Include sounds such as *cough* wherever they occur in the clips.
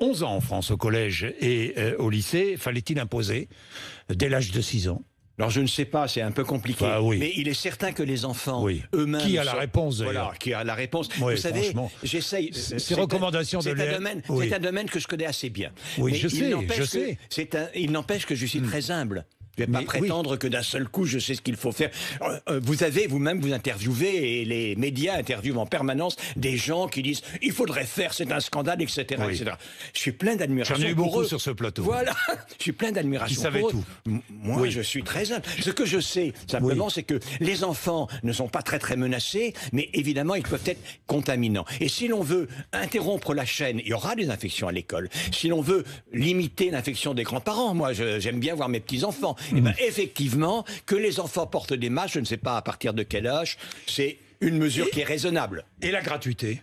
11 ans en France, au collège et euh, au lycée, fallait-il imposer dès l'âge de 6 ans alors je ne sais pas, c'est un peu compliqué. Bah Mais il est certain que les enfants eux-mêmes qui a la réponse Voilà, qui a la réponse. Vous savez, j'essaye. Ces recommandations de C'est un, domaine que je connais assez bien. Oui, Mais je, il sais, je sais. il n'empêche que je suis hmm. très humble. Je ne vais pas prétendre que d'un seul coup, je sais ce qu'il faut faire. Euh, euh, vous avez vous-même, vous interviewez, et les médias interviewent en permanence des gens qui disent « il faudrait faire, c'est un scandale, etc. Je suis plein d'admiration J'en ai eu beaucoup sur ce plateau. Voilà, *laughs* je suis plein d'admiration Ils savaient tout. Moi, je suis très humble. Ce que je sais, simplement, c'est que les enfants ne sont pas très très menacés, mais évidemment, ils peuvent être contaminants. Et si l'on veut interrompre la chaîne, il y aura des infections à l'école. Si l'on veut limiter l'infection des grands-parents, moi, j'aime bien voir mes petits-enfants. Eh mhm. ben, effectivement, que les enfants portent des masques, je ne sais pas à partir de quel âge, c'est une mesure qui est raisonnable. Et la gratuité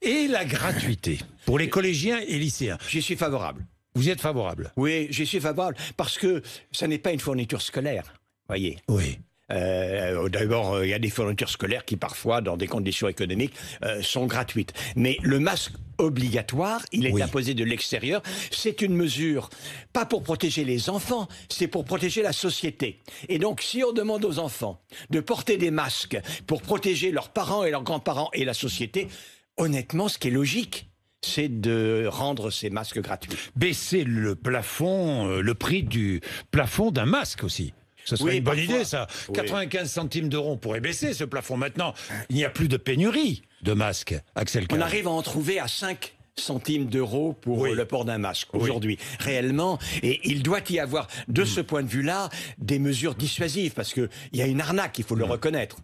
Et la gratuité pour les collégiens et lycéens. J'y suis favorable. Vous êtes favorable Oui, j'y suis favorable parce que ça n'est pas une fourniture scolaire, voyez. Oui. Euh, d'abord, euh, il y a des fournitures scolaires qui parfois, dans des conditions économiques, euh, sont gratuites. Mais le masque obligatoire, il est imposé de l'extérieur. C'est une mesure, pas pour protéger les enfants, c'est pour protéger la société. Et donc, si on demande aux enfants de porter des masques pour protéger leurs parents et leurs grands-parents et la société, honnêtement, ce qui est logique, c'est de rendre ces masques gratuits. Baisser le plafond, euh, le prix du plafond d'un masque aussi. Ce serait une bonne idée, ça. 95 centimes d'euros, on pourrait baisser ce plafond. Maintenant, il n'y a plus de pénurie de masques, Axel On arrive à en trouver à 5 centimes d'euros pour euh, le port d'un masque aujourd'hui, réellement. Et il doit y avoir, de hmm. ce point de vue-là, des mesures dissuasives, parce qu'il y a une arnaque, il faut le hmm. reconnaître.